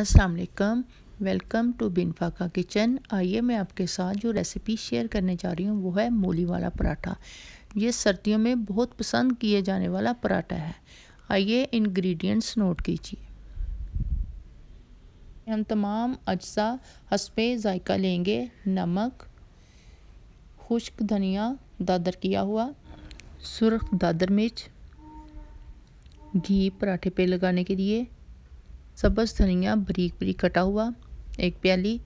असलकम welcome to बिनफा का kitchen आइए मैं आपके साथ जो रेसिपी शेयर करने जा रही हूँ वो है मूली वाला पराठा ये सर्दियों में बहुत पसंद किए जाने वाला पराठा है आइए इंग्रेडिएंट्स नोट कीजिए हम तमाम अज्जा हसपे जायका लेंगे नमक खुश्क धनिया दादर किया हुआ सुरख दादर मिर्च घी पराठे पे लगाने के लिए सब्ज धनिया बरीक बरीक कटा हुआ एक प्याली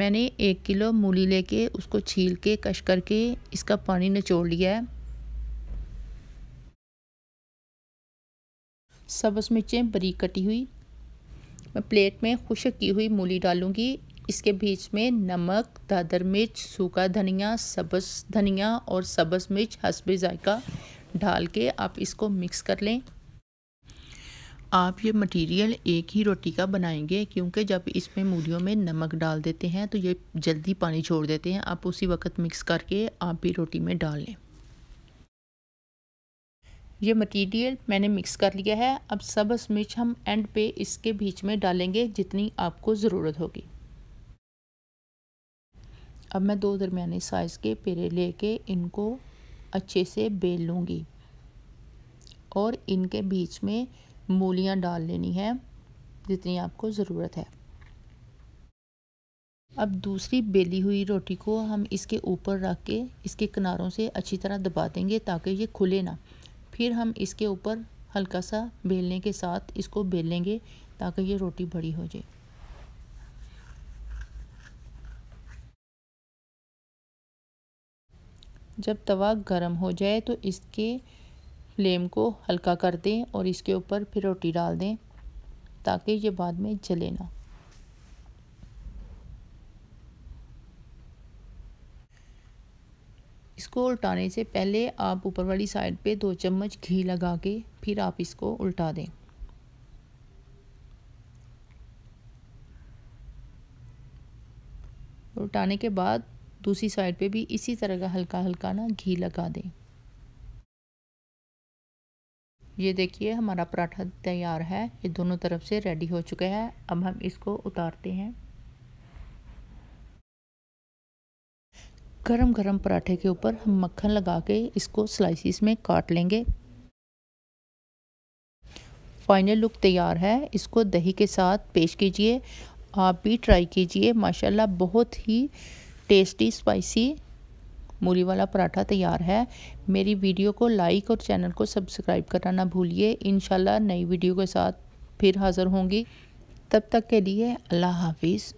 मैंने एक किलो मूली लेके उसको छील के कश करके इसका पानी निचोड़ लिया है सब्ज मिर्चें बरीक कटी हुई मैं प्लेट में खुशक की हुई मूली डालूंगी इसके बीच में नमक दादर मिर्च सूखा धनिया सब्ज़ धनिया और सब्ज़ मिर्च हसबे जायका डाल के आप इसको मिक्स कर लें आप ये मटेरियल एक ही रोटी का बनाएंगे क्योंकि जब इसमें मूलियों में नमक डाल देते हैं तो ये जल्दी पानी छोड़ देते हैं आप उसी वक्त मिक्स करके आप भी रोटी में डाल लें ये मटेरियल मैंने मिक्स कर लिया है अब सबस मिर्च हम एंड पे इसके बीच में डालेंगे जितनी आपको ज़रूरत होगी अब मैं दो दरमियाने साइज़ के पेड़े लेके इनको अच्छे से बेल लूँगी और इनके बीच में मूलियाँ डाल लेनी है जितनी आपको ज़रूरत है अब दूसरी बेली हुई रोटी को हम इसके ऊपर रख के इसके किनारों से अच्छी तरह दबा देंगे ताकि ये खुले ना फिर हम इसके ऊपर हल्का सा बेलने के साथ इसको बेलेंगे ताकि ये रोटी बड़ी हो जाए जब तवा गर्म हो जाए तो इसके फ्लेम को हल्का कर दें और इसके ऊपर फिर रोटी डाल दें ताकि ये बाद में जले ना इसको उल्टाने से पहले आप ऊपर वाली साइड पे दो चम्मच घी लगा के फिर आप इसको उल्टा दें उल्टाने के बाद दूसरी साइड पे भी इसी तरह का हल्का हल्का ना घी लगा दें ये देखिए हमारा पराठा तैयार है ये दोनों तरफ से रेडी हो चुका है अब हम इसको उतारते हैं गरम गरम पराठे के ऊपर हम मक्खन लगा के इसको स्लाइसिस में काट लेंगे फाइनल लुक तैयार है इसको दही के साथ पेश कीजिए आप भी ट्राई कीजिए माशाल्लाह बहुत ही टेस्टी स्पाइसी मूली वाला पराठा तैयार है मेरी वीडियो को लाइक और चैनल को सब्सक्राइब करना ना भूलिए इन नई वीडियो के साथ फिर हाज़िर होंगी तब तक के लिए अल्लाह हाफिज़